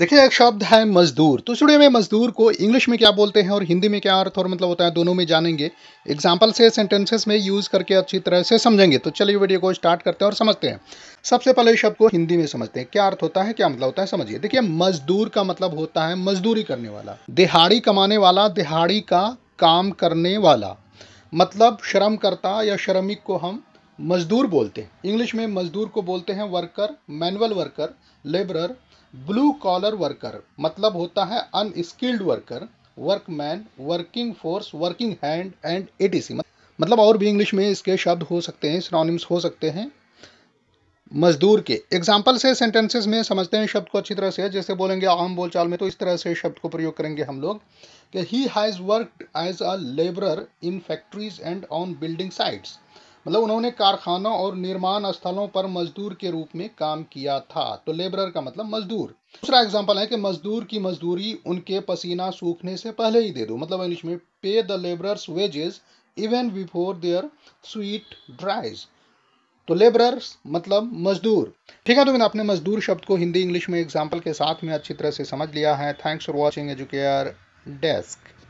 देखिए एक शब्द है मजदूर तो स्टूडियो में मजदूर को इंग्लिश में क्या बोलते हैं और हिंदी में क्या अर्थ और मतलब होता है दोनों में जानेंगे एग्जाम्पल से सेंटेंसेस में यूज़ करके अच्छी तरह से समझेंगे तो चलिए वीडियो को स्टार्ट करते हैं और समझते हैं सबसे पहले शब्द को हिंदी में समझते हैं क्या अर्थ होता है क्या मतलब होता है समझिए देखिए मजदूर का मतलब होता है मजदूरी करने वाला दिहाड़ी कमाने वाला दिहाड़ी का काम करने वाला मतलब श्रम करता या श्रमिक को हम मजदूर बोलते हैं इंग्लिश में मजदूर को बोलते हैं worker manual worker labourer blue collar worker मतलब होता है unskilled worker workman working force working hand and a मतलब और भी इंग्लिश में इसके शब्द हो सकते हैं सिनोनिम्स हो सकते हैं मजदूर के एग्जाम्पल से सेंटेंसेस में समझते हैं शब्द को अच्छी तरह से जैसे बोलेंगे आम बोलचाल में तो इस तरह से शब्द को प्रयोग करेंगे हम लोग कि he has worked as a labourer in factories and on building sites मतलब उन्होंने कारखानों और निर्माण स्थलों पर मजदूर के रूप में काम किया था तो लेबरर का मतलब मजदूर दूसरा एग्जाम्पल है कि मजदूर की मजदूरी उनके पसीना सूखने से पहले ही दे दो मतलब इंग्लिश में pay the labourers wages even before their sweat dries तो लेबरर्स मतलब मजदूर ठीक है तो मैंने अपने मजदूर शब्द को हिंदी इंग्लिश में एग्जाम्पल के साथ में अच्छी तरह से समझ लिया है thanks for watching Educare desk